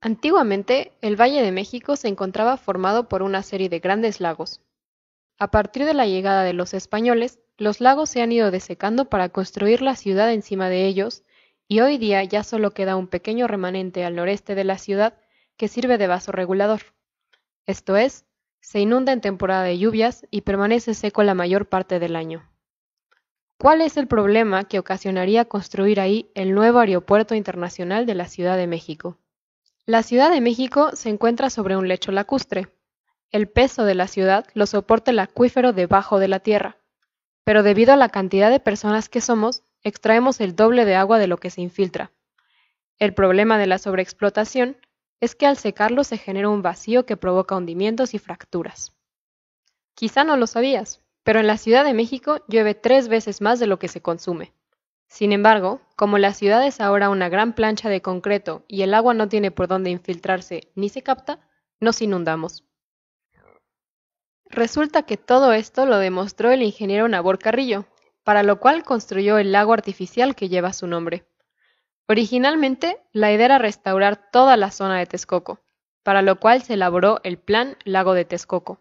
Antiguamente, el Valle de México se encontraba formado por una serie de grandes lagos. A partir de la llegada de los españoles, los lagos se han ido desecando para construir la ciudad encima de ellos, y hoy día ya solo queda un pequeño remanente al noreste de la ciudad que sirve de vaso regulador. Esto es, se inunda en temporada de lluvias y permanece seco la mayor parte del año. ¿Cuál es el problema que ocasionaría construir ahí el nuevo aeropuerto internacional de la Ciudad de México? La Ciudad de México se encuentra sobre un lecho lacustre. El peso de la ciudad lo soporta el acuífero debajo de la tierra, pero debido a la cantidad de personas que somos, extraemos el doble de agua de lo que se infiltra. El problema de la sobreexplotación es que al secarlo se genera un vacío que provoca hundimientos y fracturas. Quizá no lo sabías, pero en la Ciudad de México llueve tres veces más de lo que se consume. Sin embargo, como la ciudad es ahora una gran plancha de concreto y el agua no tiene por dónde infiltrarse ni se capta, nos inundamos. Resulta que todo esto lo demostró el ingeniero Nabor Carrillo, para lo cual construyó el lago artificial que lleva su nombre. Originalmente, la idea era restaurar toda la zona de Texcoco, para lo cual se elaboró el Plan Lago de Texcoco.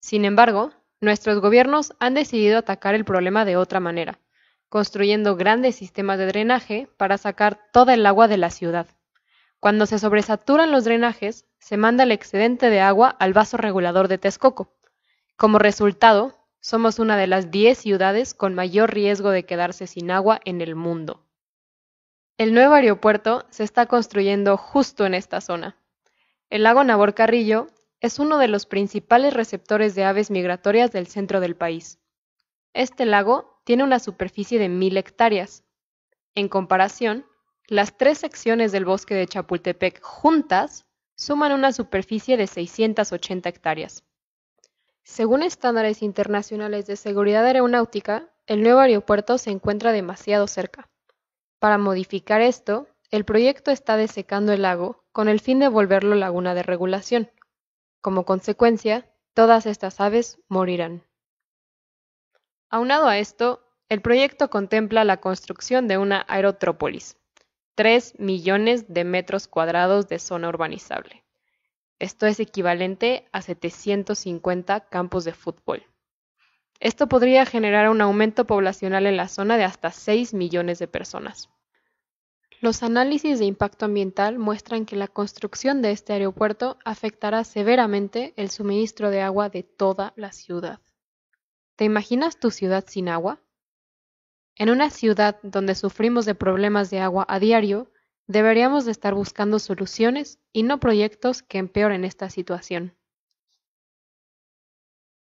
Sin embargo, nuestros gobiernos han decidido atacar el problema de otra manera, construyendo grandes sistemas de drenaje para sacar toda el agua de la ciudad. Cuando se sobresaturan los drenajes, se manda el excedente de agua al vaso regulador de Texcoco. Como resultado, somos una de las 10 ciudades con mayor riesgo de quedarse sin agua en el mundo. El nuevo aeropuerto se está construyendo justo en esta zona. El lago Nabor Carrillo es uno de los principales receptores de aves migratorias del centro del país. Este lago tiene una superficie de 1.000 hectáreas. En comparación, las tres secciones del bosque de Chapultepec juntas suman una superficie de 680 hectáreas. Según estándares internacionales de seguridad aeronáutica, el nuevo aeropuerto se encuentra demasiado cerca. Para modificar esto, el proyecto está desecando el lago con el fin de volverlo laguna de regulación. Como consecuencia, todas estas aves morirán. Aunado a esto, el proyecto contempla la construcción de una aerotrópolis, 3 millones de metros cuadrados de zona urbanizable. Esto es equivalente a 750 campos de fútbol. Esto podría generar un aumento poblacional en la zona de hasta 6 millones de personas. Los análisis de impacto ambiental muestran que la construcción de este aeropuerto afectará severamente el suministro de agua de toda la ciudad. ¿Te imaginas tu ciudad sin agua? En una ciudad donde sufrimos de problemas de agua a diario, deberíamos de estar buscando soluciones y no proyectos que empeoren esta situación.